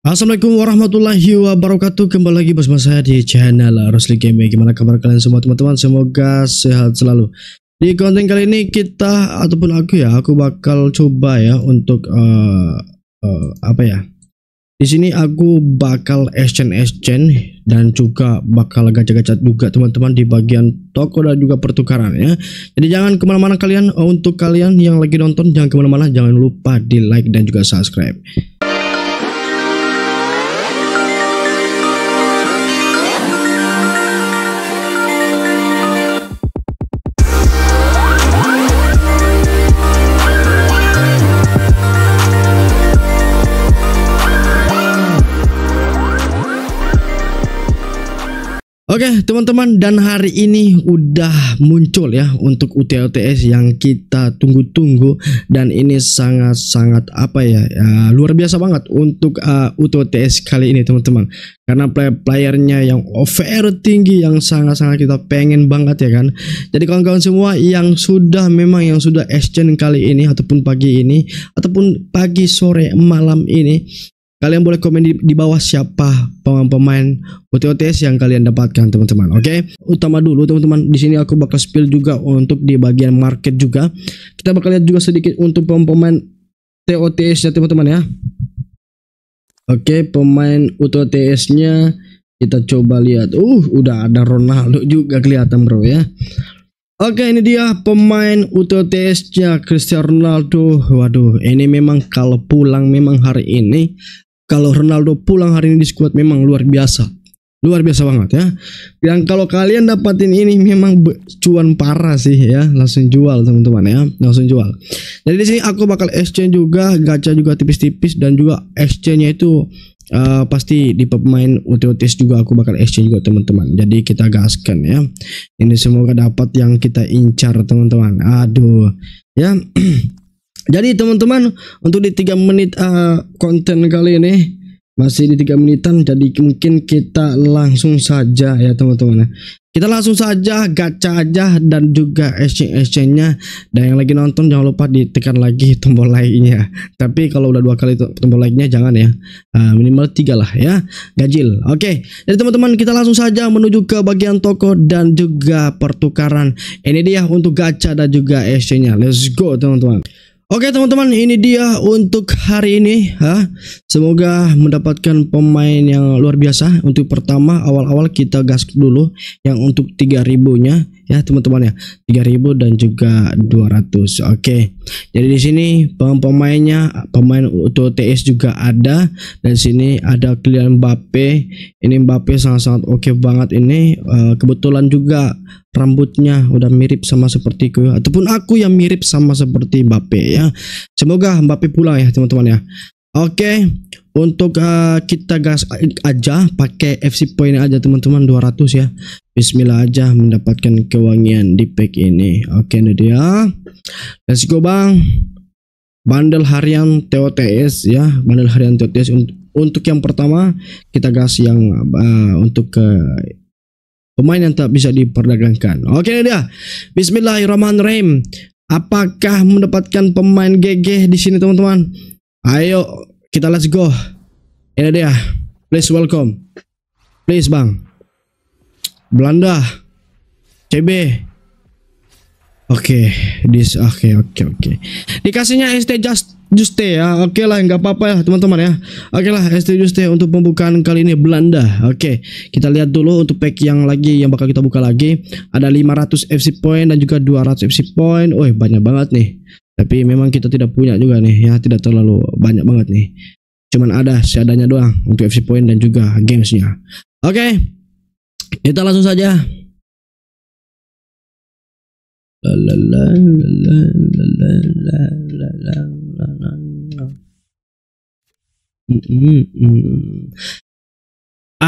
Assalamualaikum warahmatullahi wabarakatuh Kembali lagi bersama saya di channel Rosli Gaming Gimana kabar kalian semua teman-teman Semoga sehat selalu Di konten kali ini kita Ataupun aku ya Aku bakal coba ya Untuk uh, uh, Apa ya di sini aku bakal exchange exchange dan juga bakal gacha-gacha juga teman-teman di bagian toko dan juga pertukaran ya jadi jangan kemana-mana kalian untuk kalian yang lagi nonton jangan kemana-mana jangan lupa di like dan juga subscribe Oke okay, teman-teman dan hari ini udah muncul ya untuk UTLTS yang kita tunggu-tunggu dan ini sangat-sangat apa ya, ya luar biasa banget untuk uh, UTLTS kali ini teman-teman karena player-playernya yang over tinggi yang sangat-sangat kita pengen banget ya kan jadi kawan-kawan semua yang sudah memang yang sudah exchange kali ini ataupun pagi ini ataupun pagi sore malam ini Kalian boleh komen di, di bawah siapa pemain-pemain OTOTS yang kalian dapatkan teman-teman. Oke, okay? utama dulu teman-teman. Di sini aku bakal spill juga untuk di bagian market juga. Kita bakal lihat juga sedikit untuk pemain TOTS-nya teman-teman ya. Oke, okay, pemain UTOTS-nya kita coba lihat. Uh, udah ada Ronaldo juga kelihatan bro ya. Oke ini dia pemain UTTS nya Cristiano Ronaldo Waduh ini memang kalau pulang memang hari ini kalau Ronaldo pulang hari ini di squad memang luar biasa. Luar biasa banget ya. Yang kalau kalian dapatin ini memang cuan parah sih ya. Langsung jual teman-teman ya. Langsung jual. Jadi di sini aku bakal exchange juga, gacha juga tipis-tipis dan juga exchange-nya itu uh, pasti di pemain UTOTS juga aku bakal exchange juga teman-teman. Jadi kita gaskan ya. Ini semoga dapat yang kita incar teman-teman. Aduh. Ya. Jadi teman-teman untuk di tiga menit uh, konten kali ini masih di tiga menitan jadi mungkin kita langsung saja ya teman-teman Kita langsung saja gacha aja dan juga exchange-exchange-nya dan yang lagi nonton jangan lupa ditekan lagi tombol like-nya. Tapi kalau udah dua kali tombol like-nya jangan ya. Uh, minimal tiga lah ya. Gajil. Oke. Okay. Jadi teman-teman kita langsung saja menuju ke bagian toko dan juga pertukaran. Ini dia untuk gacha dan juga exchange-nya. Let's go teman-teman. Oke teman-teman ini dia untuk hari ini ha. Semoga mendapatkan pemain yang luar biasa Untuk pertama awal-awal kita gas dulu Yang untuk 3000 nya ya teman-teman ya 3000 dan juga 200 oke okay. jadi di sini pemainnya pemain untuk TS juga ada dan sini ada kalian Mbappe ini Mbappe sangat-sangat oke okay banget ini uh, kebetulan juga rambutnya udah mirip sama seperti ku ataupun aku yang mirip sama seperti Mbappe ya semoga Mbappe pulang ya teman-teman ya oke okay. untuk uh, kita gas aja pakai FC point aja teman-teman 200 ya Bismillah aja mendapatkan kewangian di pack ini oke okay, dia let's go bang bundle harian TOTS ya bundle harian TOTS untuk yang pertama kita gas yang uh, untuk ke pemain yang tak bisa diperdagangkan oke okay, dia Bismillahirrahmanirrahim apakah mendapatkan pemain GG di sini teman-teman ayo kita let's go ini dia please welcome please bang Belanda CB Oke, okay, dis oke okay, oke okay, oke. Okay. Dikasihnya ST Just Juste ya. Oke okay lah, nggak apa-apa ya teman-teman ya. Oke okay lah, ST Juste untuk pembukaan kali ini Belanda. Oke, okay. kita lihat dulu untuk pack yang lagi yang bakal kita buka lagi. Ada 500 FC point dan juga 200 FC point. Woi, banyak banget nih. Tapi memang kita tidak punya juga nih ya, tidak terlalu banyak banget nih. Cuman ada seadanya doang untuk FC point dan juga gamesnya. Oke. Okay. Kita langsung saja.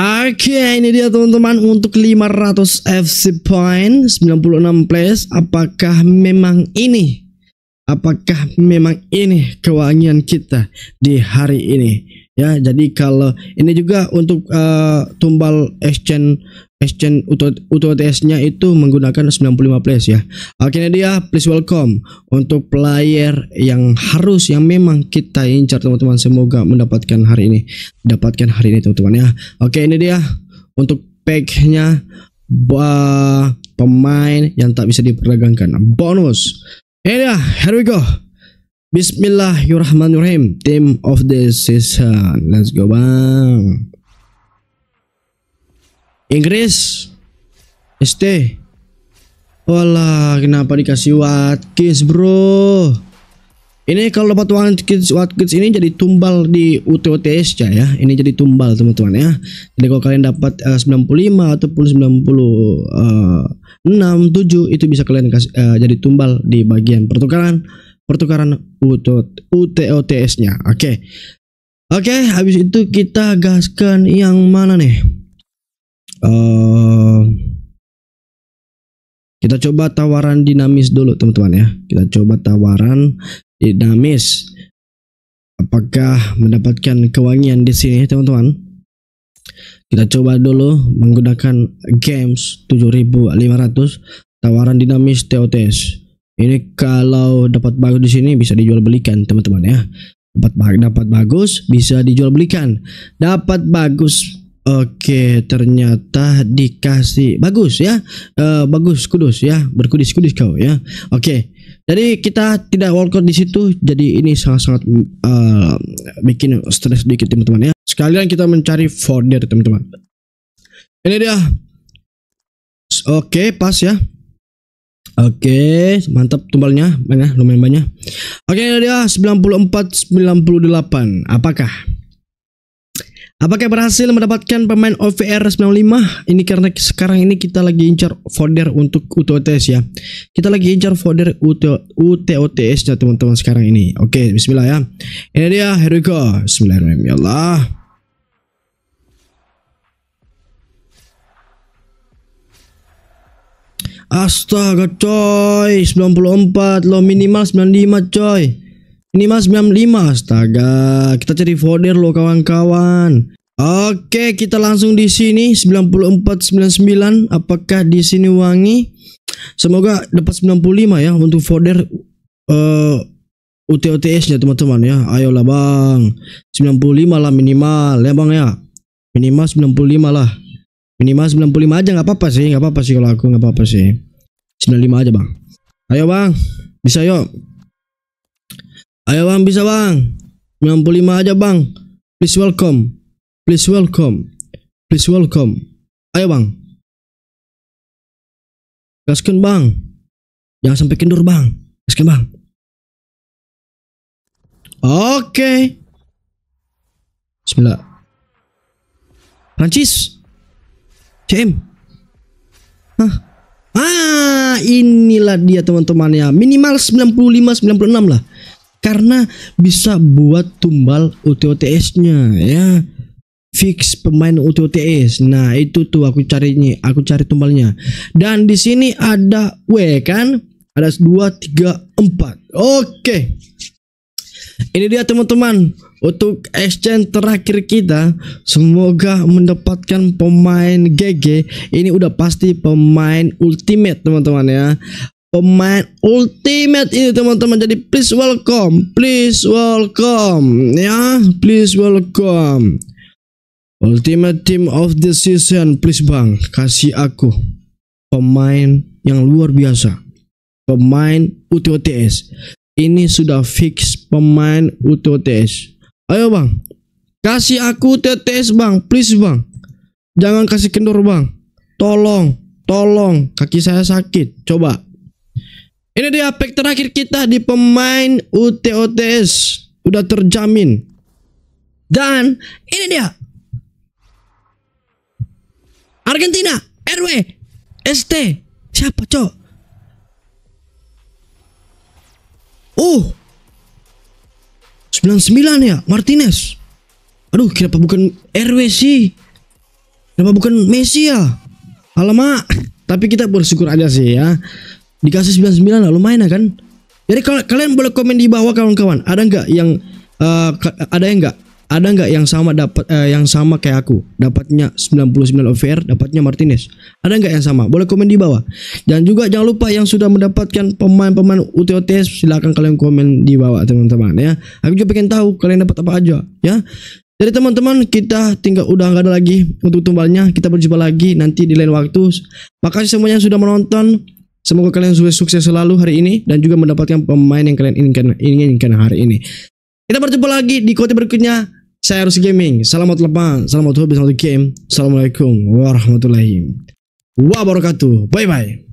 Oke, okay, ini dia teman-teman untuk 500 FC point 96 place. Apakah memang ini? Apakah memang ini kewangian kita di hari ini? Ya, jadi kalau ini juga untuk uh, tumbal exchange Exchange UTS-nya itu menggunakan 95 place ya. Oke ini dia please welcome untuk player yang harus yang memang kita incar teman-teman semoga mendapatkan hari ini. Dapatkan hari ini teman-teman ya. Oke, ini dia untuk pack-nya bah, pemain yang tak bisa diperdagangkan. Bonus. Ini dia, here we go. Bismillahirrahmanirrahim. Team of the season. Let's go, Bang. Inggris ST wala kenapa dikasih Watkins bro Ini kalau dapat Watkins, Watkins ini jadi tumbal di UTOTS ya Ini jadi tumbal teman-teman ya Jadi kalau kalian dapat eh, uh, 95 ataupun 90 uh, 7 itu bisa kalian kasih, eh, uh, jadi tumbal di bagian pertukaran pertukaran UTOTS-nya. Oke. Okay. Oke, okay, habis itu kita gaskan yang mana nih? Ehm, kita coba tawaran dinamis dulu teman-teman ya kita coba tawaran dinamis apakah mendapatkan kewangian di sini teman-teman kita coba dulu menggunakan games 7500 tawaran dinamis TOTS ini kalau dapat bagus di sini bisa dijual belikan teman-teman ya dapat bagus bisa dijual belikan dapat bagus Oke, ternyata dikasih bagus ya, e, bagus kudus ya, berkudis kudis kau ya. Oke, jadi kita tidak walkout di situ, jadi ini sangat-sangat uh, bikin stres dikit teman-teman ya. Sekalian kita mencari folder teman-teman. Ini dia. Oke, pas ya. Oke, mantap tumbalnya, banyak lumayan banyak. Oke, ini dia 94 98. Apakah? Apakah berhasil mendapatkan pemain OVR 95? Ini karena sekarang ini kita lagi incar folder untuk UTOTS ya. Kita lagi incar folder UTOTS ya teman-teman sekarang ini. Oke, bismillah ya. Ini dia, here we go. Bismillahirrahmanirrahim. Allah. Astaga coy, 94 lo minimal 95 coy. Ini mas 95 astaga. Kita cari folder lo kawan-kawan. Oke, kita langsung di sini 9499 apakah di sini wangi? Semoga dapat 95 ya untuk folder uh, eh, utots ya teman-teman ya. Ayolah Bang. 95 lah minimal ya Bang ya. Minimal 95 lah. Minimal 95 aja nggak apa-apa sih, nggak apa-apa sih kalau aku nggak apa-apa sih. 95 aja Bang. Ayo Bang, bisa yuk. Ayo bang bisa bang 95 aja bang Please welcome Please welcome Please welcome Ayo bang Gaskan bang Jangan sampai kendor bang Gaskin bang Oke okay. Bismillah Prancis CM Hah Ah inilah dia teman-teman ya Minimal 95-96 lah karena bisa buat tumbal UTOTS-nya ya fix pemain UTOTS. Nah, itu tuh aku cari carinya, aku cari tumbalnya. Dan di sini ada W kan? Ada 2 3 4. Oke. Ini dia teman-teman untuk exchange terakhir kita semoga mendapatkan pemain GG ini udah pasti pemain ultimate teman-teman ya pemain ultimate ini teman-teman jadi please welcome please welcome ya please welcome ultimate team of the season please bang kasih aku pemain yang luar biasa pemain UTOTS ini sudah fix pemain UTOTS ayo bang kasih aku UTOTS bang please bang jangan kasih kendor bang tolong tolong kaki saya sakit coba ini dia pack terakhir kita di pemain UTOTS. Udah terjamin. Dan ini dia. Argentina, RW, ST. Siapa, Cok? Oh. Uh. 99 ya, Martinez. Aduh, kenapa bukan RW sih? Kenapa bukan Messi ya? Alamak, tapi kita bersyukur aja sih ya dikasih 99 lah lumayan kan jadi kalau kalian boleh komen di bawah kawan-kawan ada nggak yang uh, ada yang nggak ada nggak yang sama dapat uh, yang sama kayak aku dapatnya 99 OVR dapatnya Martinez ada nggak yang sama boleh komen di bawah dan juga jangan lupa yang sudah mendapatkan pemain-pemain UTOTS silahkan kalian komen di bawah teman-teman ya aku juga pengen tahu kalian dapat apa aja ya jadi teman-teman kita tinggal udah nggak ada lagi untuk tumbalnya kita berjumpa lagi nanti di lain waktu makasih semuanya yang sudah menonton Semoga kalian sukses selalu hari ini dan juga mendapatkan pemain yang kalian inginkan, inginkan hari ini. Kita berjumpa lagi di kota berikutnya. Saya harus gaming. Selamat lepas, selamat hobi, selamat game. Assalamualaikum warahmatullahi wabarakatuh. Bye bye.